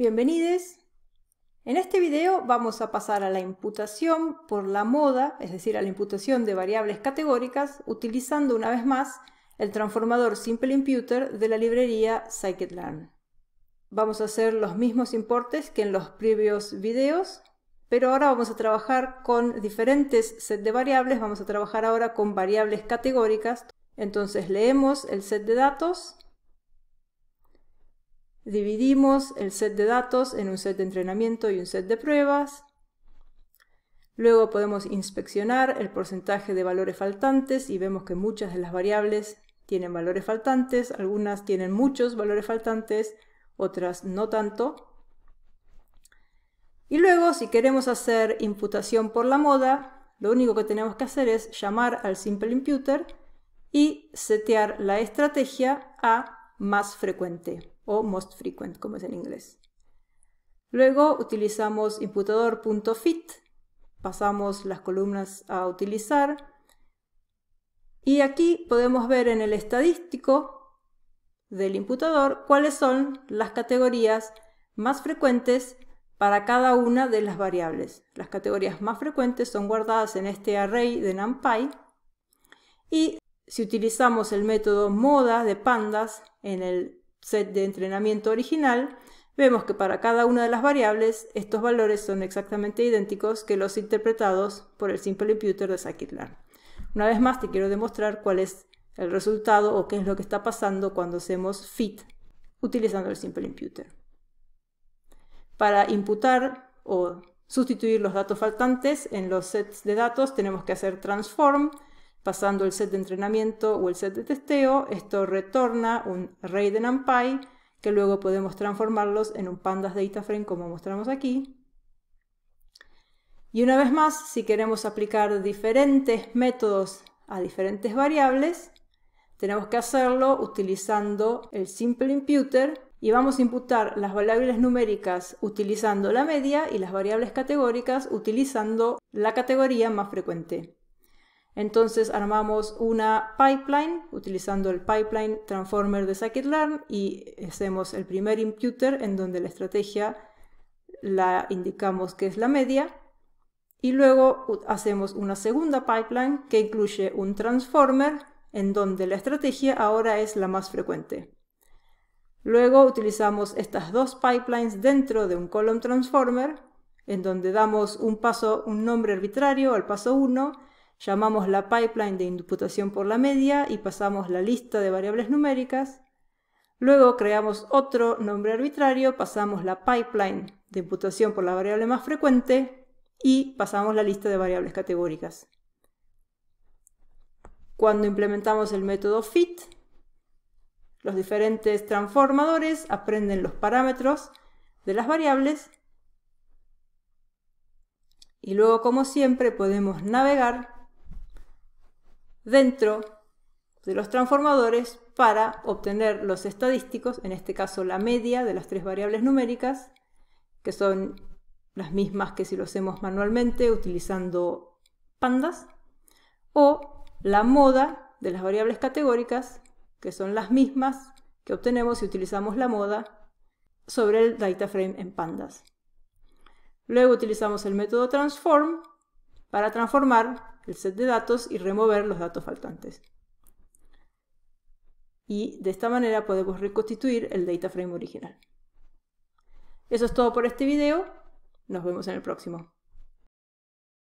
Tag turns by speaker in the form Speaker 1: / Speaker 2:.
Speaker 1: Bienvenidos. En este video vamos a pasar a la imputación por la moda, es decir, a la imputación de variables categóricas, utilizando una vez más el transformador Simple Imputer de la librería scikit-learn. Vamos a hacer los mismos importes que en los previos videos, pero ahora vamos a trabajar con diferentes set de variables, vamos a trabajar ahora con variables categóricas. Entonces leemos el set de datos, Dividimos el set de datos en un set de entrenamiento y un set de pruebas. Luego podemos inspeccionar el porcentaje de valores faltantes y vemos que muchas de las variables tienen valores faltantes, algunas tienen muchos valores faltantes, otras no tanto. Y luego, si queremos hacer imputación por la moda, lo único que tenemos que hacer es llamar al Simple Imputer y setear la estrategia a más frecuente o most frequent, como es en inglés. Luego utilizamos imputador.fit, pasamos las columnas a utilizar y aquí podemos ver en el estadístico del imputador cuáles son las categorías más frecuentes para cada una de las variables. Las categorías más frecuentes son guardadas en este array de NumPy y si utilizamos el método moda de pandas en el set de entrenamiento original, vemos que para cada una de las variables estos valores son exactamente idénticos que los interpretados por el Simple Imputer de Scikit-Learn. Una vez más te quiero demostrar cuál es el resultado o qué es lo que está pasando cuando hacemos fit utilizando el Simple Imputer. Para imputar o sustituir los datos faltantes en los sets de datos tenemos que hacer transform, Pasando el set de entrenamiento o el set de testeo, esto retorna un array de NumPy que luego podemos transformarlos en un pandas frame como mostramos aquí. Y una vez más, si queremos aplicar diferentes métodos a diferentes variables, tenemos que hacerlo utilizando el simple imputer y vamos a imputar las variables numéricas utilizando la media y las variables categóricas utilizando la categoría más frecuente. Entonces armamos una pipeline utilizando el pipeline transformer de scikit-learn y hacemos el primer imputer en donde la estrategia la indicamos que es la media y luego hacemos una segunda pipeline que incluye un transformer en donde la estrategia ahora es la más frecuente. Luego utilizamos estas dos pipelines dentro de un column transformer en donde damos un paso, un nombre arbitrario al paso 1 llamamos la pipeline de imputación por la media y pasamos la lista de variables numéricas. Luego creamos otro nombre arbitrario, pasamos la pipeline de imputación por la variable más frecuente y pasamos la lista de variables categóricas. Cuando implementamos el método fit, los diferentes transformadores aprenden los parámetros de las variables y luego, como siempre, podemos navegar dentro de los transformadores para obtener los estadísticos, en este caso la media de las tres variables numéricas, que son las mismas que si lo hacemos manualmente utilizando pandas, o la moda de las variables categóricas, que son las mismas que obtenemos si utilizamos la moda sobre el data frame en pandas. Luego utilizamos el método transform para transformar el set de datos y remover los datos faltantes. Y de esta manera podemos reconstituir el data frame original. Eso es todo por este video. Nos vemos en el próximo.